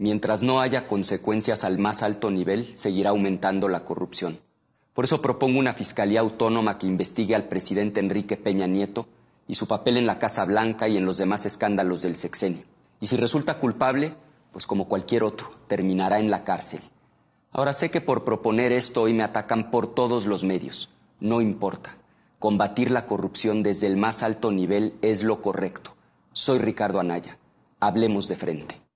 Mientras no haya consecuencias al más alto nivel, seguirá aumentando la corrupción. Por eso propongo una fiscalía autónoma que investigue al presidente Enrique Peña Nieto y su papel en la Casa Blanca y en los demás escándalos del sexenio. Y si resulta culpable, pues como cualquier otro, terminará en la cárcel. Ahora sé que por proponer esto hoy me atacan por todos los medios. No importa. Combatir la corrupción desde el más alto nivel es lo correcto. Soy Ricardo Anaya. Hablemos de frente.